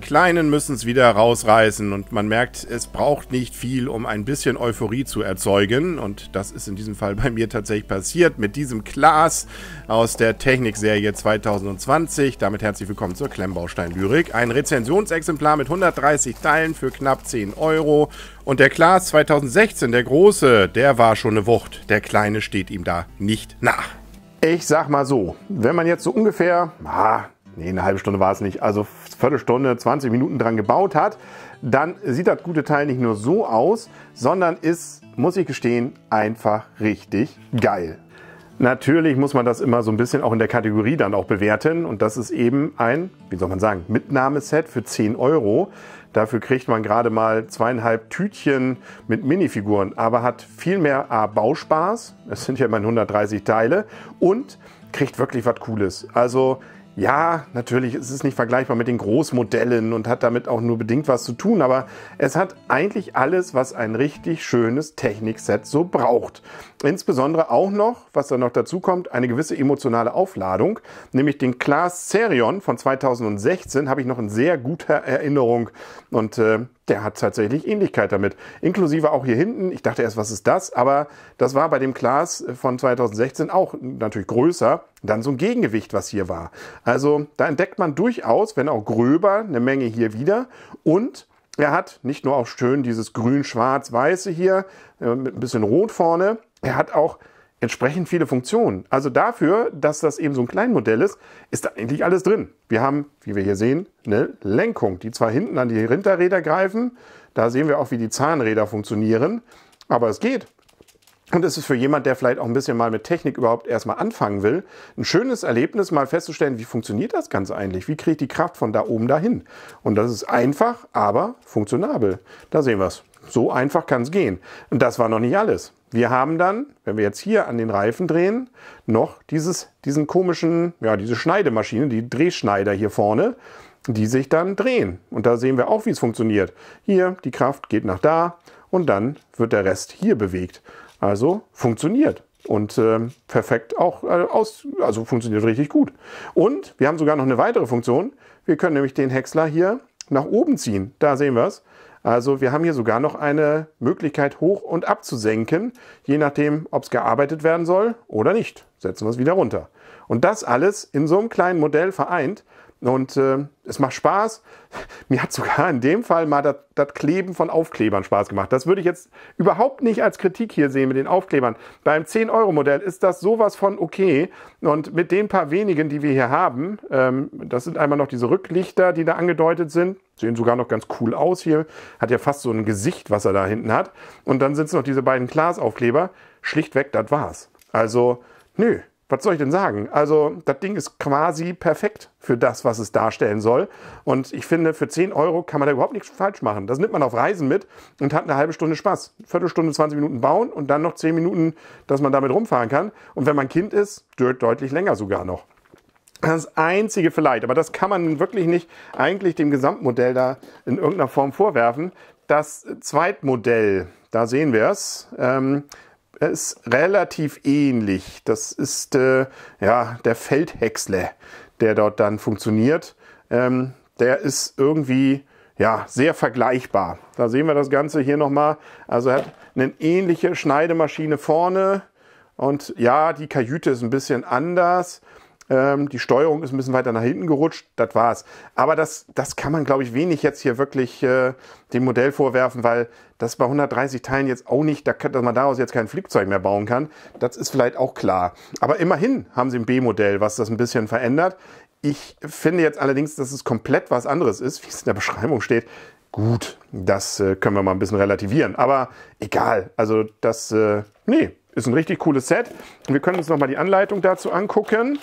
die Kleinen müssen es wieder rausreißen und man merkt, es braucht nicht viel, um ein bisschen Euphorie zu erzeugen. Und das ist in diesem Fall bei mir tatsächlich passiert mit diesem Glas aus der Technikserie 2020. Damit herzlich willkommen zur Klemmbaustein-Lyrik. Ein Rezensionsexemplar mit 130 Teilen für knapp 10 Euro. Und der Glas 2016, der Große, der war schon eine Wucht. Der Kleine steht ihm da nicht nach. Ich sag mal so, wenn man jetzt so ungefähr... Ah, nee, eine halbe Stunde war es nicht, also Viertelstunde, 20 Minuten dran gebaut hat, dann sieht das gute Teil nicht nur so aus, sondern ist, muss ich gestehen, einfach richtig geil. Natürlich muss man das immer so ein bisschen auch in der Kategorie dann auch bewerten. Und das ist eben ein, wie soll man sagen, Mitnahmeset für 10 Euro. Dafür kriegt man gerade mal zweieinhalb Tütchen mit Minifiguren, aber hat viel mehr A, Bauspaß. Es sind ja mal 130 Teile und kriegt wirklich was Cooles. Also ja, natürlich ist es nicht vergleichbar mit den Großmodellen und hat damit auch nur bedingt was zu tun, aber es hat eigentlich alles, was ein richtig schönes Technikset so braucht. Insbesondere auch noch, was da noch dazu kommt, eine gewisse emotionale Aufladung, nämlich den Class Serion von 2016 habe ich noch in sehr guter Erinnerung und äh, der hat tatsächlich Ähnlichkeit damit, inklusive auch hier hinten. Ich dachte erst, was ist das? Aber das war bei dem Class von 2016 auch natürlich größer, dann so ein Gegengewicht, was hier war. Also da entdeckt man durchaus, wenn auch gröber, eine Menge hier wieder und er hat nicht nur auch schön dieses grün-schwarz-weiße hier, äh, mit ein bisschen rot vorne, er hat auch entsprechend viele Funktionen. Also dafür, dass das eben so ein Kleinmodell ist, ist da eigentlich alles drin. Wir haben, wie wir hier sehen, eine Lenkung, die zwar hinten an die Hinterräder greifen, da sehen wir auch, wie die Zahnräder funktionieren, aber es geht. Und es ist für jemand, der vielleicht auch ein bisschen mal mit Technik überhaupt erstmal anfangen will, ein schönes Erlebnis, mal festzustellen, wie funktioniert das Ganze eigentlich? Wie kriege ich die Kraft von da oben dahin? Und das ist einfach, aber funktionabel. Da sehen wir es. So einfach kann es gehen. Und das war noch nicht alles. Wir haben dann, wenn wir jetzt hier an den Reifen drehen, noch dieses, diesen komischen, ja, diese Schneidemaschine, die Drehschneider hier vorne, die sich dann drehen. Und da sehen wir auch, wie es funktioniert. Hier, die Kraft geht nach da und dann wird der Rest hier bewegt. Also funktioniert und äh, perfekt auch äh, aus, also funktioniert richtig gut. Und wir haben sogar noch eine weitere Funktion. Wir können nämlich den Häcksler hier nach oben ziehen. Da sehen wir es. Also wir haben hier sogar noch eine Möglichkeit hoch und abzusenken, je nachdem, ob es gearbeitet werden soll oder nicht. Setzen wir es wieder runter. Und das alles in so einem kleinen Modell vereint, und äh, es macht Spaß. Mir hat sogar in dem Fall mal das Kleben von Aufklebern Spaß gemacht. Das würde ich jetzt überhaupt nicht als Kritik hier sehen mit den Aufklebern. Beim 10-Euro-Modell ist das sowas von okay. Und mit den paar wenigen, die wir hier haben, ähm, das sind einmal noch diese Rücklichter, die da angedeutet sind. Sehen sogar noch ganz cool aus hier. Hat ja fast so ein Gesicht, was er da hinten hat. Und dann sind es noch diese beiden Glasaufkleber. Schlichtweg, das war's. Also, nö, was soll ich denn sagen? Also, das Ding ist quasi perfekt für das, was es darstellen soll. Und ich finde, für 10 Euro kann man da überhaupt nichts falsch machen. Das nimmt man auf Reisen mit und hat eine halbe Stunde Spaß. Viertelstunde, 20 Minuten bauen und dann noch 10 Minuten, dass man damit rumfahren kann. Und wenn man Kind ist, deutlich länger sogar noch. Das einzige vielleicht, aber das kann man wirklich nicht eigentlich dem Gesamtmodell da in irgendeiner Form vorwerfen. Das Zweitmodell, da sehen wir es, ähm, er ist relativ ähnlich. Das ist äh, ja der Feldhäcksle, der dort dann funktioniert. Ähm, der ist irgendwie ja sehr vergleichbar. Da sehen wir das Ganze hier nochmal. Also er hat eine ähnliche Schneidemaschine vorne und ja, die Kajüte ist ein bisschen anders. Ähm, die Steuerung ist ein bisschen weiter nach hinten gerutscht, das war's. Aber das, das kann man, glaube ich, wenig jetzt hier wirklich äh, dem Modell vorwerfen, weil das bei 130 Teilen jetzt auch nicht, dass man daraus jetzt kein Flugzeug mehr bauen kann, das ist vielleicht auch klar. Aber immerhin haben sie ein B-Modell, was das ein bisschen verändert. Ich finde jetzt allerdings, dass es komplett was anderes ist, wie es in der Beschreibung steht. Gut, das äh, können wir mal ein bisschen relativieren. Aber egal, also das, äh, nee, ist ein richtig cooles Set. Wir können uns nochmal die Anleitung dazu angucken.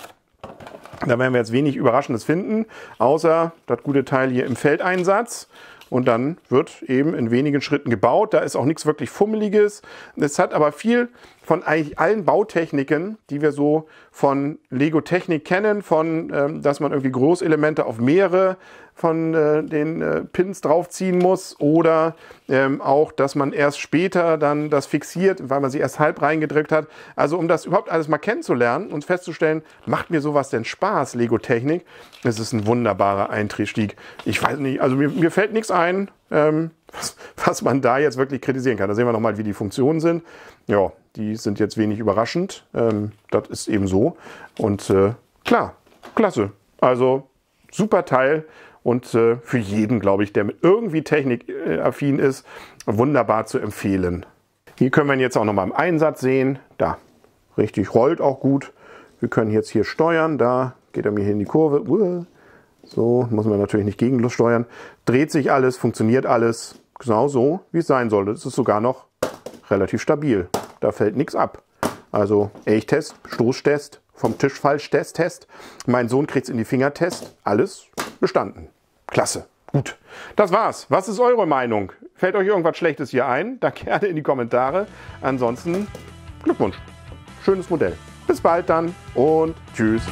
Da werden wir jetzt wenig Überraschendes finden, außer das gute Teil hier im Feldeinsatz. Und dann wird eben in wenigen Schritten gebaut. Da ist auch nichts wirklich Fummeliges. Es hat aber viel von eigentlich allen Bautechniken, die wir so von Lego Technik kennen, von ähm, dass man irgendwie Großelemente auf mehrere von äh, den äh, Pins draufziehen muss oder ähm, auch, dass man erst später dann das fixiert, weil man sie erst halb reingedrückt hat. Also um das überhaupt alles mal kennenzulernen und festzustellen, macht mir sowas denn Spaß, Lego Technik? Es ist ein wunderbarer Eintrittstieg. Ich weiß nicht, also mir, mir fällt nichts ein. Ähm, was man da jetzt wirklich kritisieren kann. Da sehen wir nochmal, wie die Funktionen sind. Ja, die sind jetzt wenig überraschend. Ähm, das ist eben so. Und äh, klar, klasse. Also super Teil und äh, für jeden, glaube ich, der mit irgendwie technikaffin äh, ist, wunderbar zu empfehlen. Hier können wir ihn jetzt auch nochmal im Einsatz sehen. Da, richtig, rollt auch gut. Wir können jetzt hier steuern. Da geht er mir hier in die Kurve. So, muss man natürlich nicht gegenlos steuern. Dreht sich alles, funktioniert alles genau so, wie es sein sollte. Es ist sogar noch relativ stabil. Da fällt nichts ab. Also Elchtest, Stoßtest, vom Tischfallstest, Test, mein Sohn kriegt es in die Finger, Test, alles bestanden. Klasse. Gut, das war's. Was ist eure Meinung? Fällt euch irgendwas Schlechtes hier ein? Dann gerne in die Kommentare. Ansonsten Glückwunsch. Schönes Modell. Bis bald dann und tschüss.